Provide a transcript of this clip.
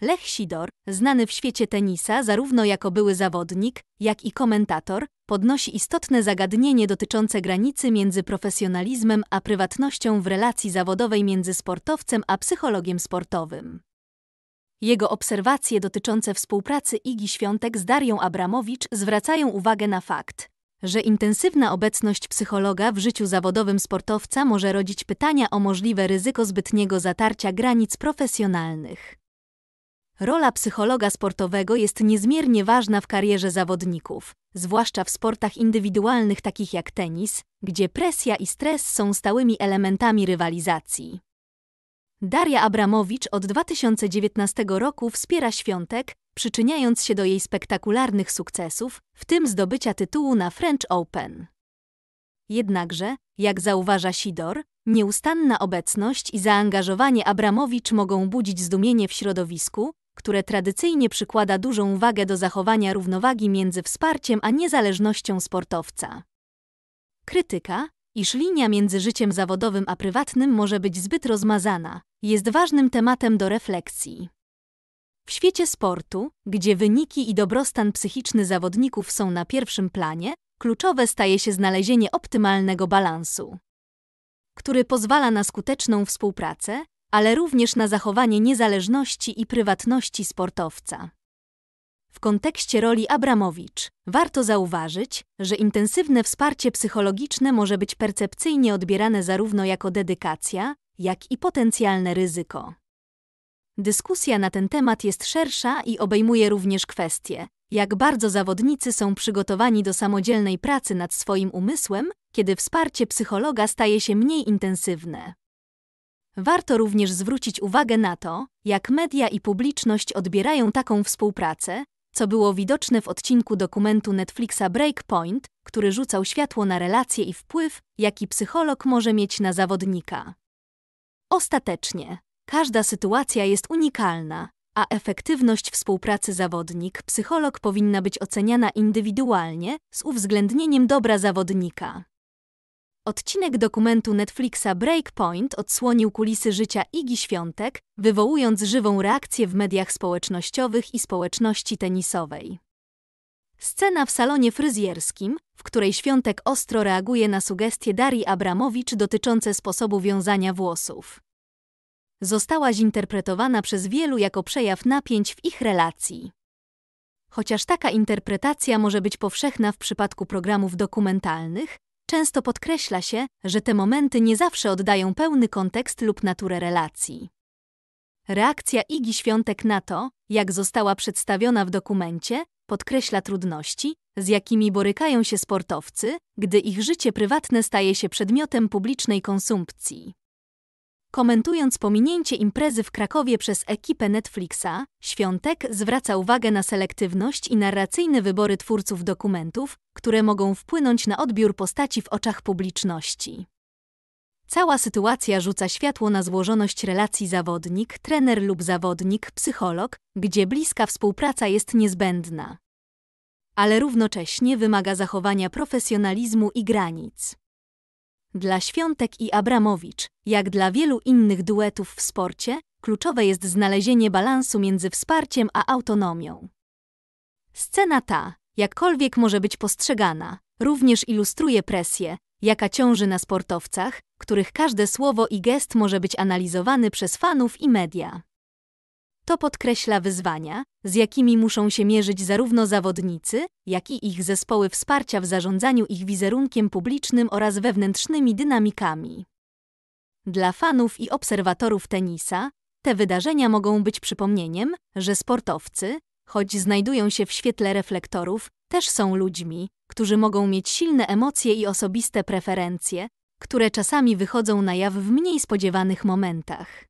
Lech Sidor, znany w świecie tenisa zarówno jako były zawodnik, jak i komentator, podnosi istotne zagadnienie dotyczące granicy między profesjonalizmem a prywatnością w relacji zawodowej między sportowcem a psychologiem sportowym. Jego obserwacje dotyczące współpracy Igi Świątek z Darią Abramowicz zwracają uwagę na fakt, że intensywna obecność psychologa w życiu zawodowym sportowca może rodzić pytania o możliwe ryzyko zbytniego zatarcia granic profesjonalnych. Rola psychologa sportowego jest niezmiernie ważna w karierze zawodników, zwłaszcza w sportach indywidualnych takich jak tenis, gdzie presja i stres są stałymi elementami rywalizacji. Daria Abramowicz od 2019 roku wspiera świątek, przyczyniając się do jej spektakularnych sukcesów, w tym zdobycia tytułu na French Open. Jednakże, jak zauważa Sidor, nieustanna obecność i zaangażowanie Abramowicz mogą budzić zdumienie w środowisku, które tradycyjnie przykłada dużą wagę do zachowania równowagi między wsparciem a niezależnością sportowca. Krytyka, iż linia między życiem zawodowym a prywatnym może być zbyt rozmazana, jest ważnym tematem do refleksji. W świecie sportu, gdzie wyniki i dobrostan psychiczny zawodników są na pierwszym planie, kluczowe staje się znalezienie optymalnego balansu, który pozwala na skuteczną współpracę ale również na zachowanie niezależności i prywatności sportowca. W kontekście roli Abramowicz warto zauważyć, że intensywne wsparcie psychologiczne może być percepcyjnie odbierane zarówno jako dedykacja, jak i potencjalne ryzyko. Dyskusja na ten temat jest szersza i obejmuje również kwestie, jak bardzo zawodnicy są przygotowani do samodzielnej pracy nad swoim umysłem, kiedy wsparcie psychologa staje się mniej intensywne. Warto również zwrócić uwagę na to, jak media i publiczność odbierają taką współpracę, co było widoczne w odcinku dokumentu Netflixa Breakpoint, który rzucał światło na relacje i wpływ, jaki psycholog może mieć na zawodnika. Ostatecznie, każda sytuacja jest unikalna, a efektywność współpracy zawodnik-psycholog powinna być oceniana indywidualnie z uwzględnieniem dobra zawodnika. Odcinek dokumentu Netflixa Breakpoint odsłonił kulisy życia Igi Świątek, wywołując żywą reakcję w mediach społecznościowych i społeczności tenisowej. Scena w salonie fryzjerskim, w której Świątek ostro reaguje na sugestie Darii Abramowicz dotyczące sposobu wiązania włosów. Została zinterpretowana przez wielu jako przejaw napięć w ich relacji. Chociaż taka interpretacja może być powszechna w przypadku programów dokumentalnych, często podkreśla się, że te momenty nie zawsze oddają pełny kontekst lub naturę relacji. Reakcja Igi Świątek na to, jak została przedstawiona w dokumencie, podkreśla trudności, z jakimi borykają się sportowcy, gdy ich życie prywatne staje się przedmiotem publicznej konsumpcji. Komentując pominięcie imprezy w Krakowie przez ekipę Netflixa, Świątek zwraca uwagę na selektywność i narracyjne wybory twórców dokumentów, które mogą wpłynąć na odbiór postaci w oczach publiczności. Cała sytuacja rzuca światło na złożoność relacji zawodnik, trener lub zawodnik, psycholog, gdzie bliska współpraca jest niezbędna. Ale równocześnie wymaga zachowania profesjonalizmu i granic. Dla Świątek i Abramowicz, jak dla wielu innych duetów w sporcie, kluczowe jest znalezienie balansu między wsparciem a autonomią. Scena ta, jakkolwiek może być postrzegana, również ilustruje presję, jaka ciąży na sportowcach, których każde słowo i gest może być analizowany przez fanów i media. To podkreśla wyzwania, z jakimi muszą się mierzyć zarówno zawodnicy, jak i ich zespoły wsparcia w zarządzaniu ich wizerunkiem publicznym oraz wewnętrznymi dynamikami. Dla fanów i obserwatorów tenisa, te wydarzenia mogą być przypomnieniem, że sportowcy, choć znajdują się w świetle reflektorów, też są ludźmi, którzy mogą mieć silne emocje i osobiste preferencje, które czasami wychodzą na jaw w mniej spodziewanych momentach.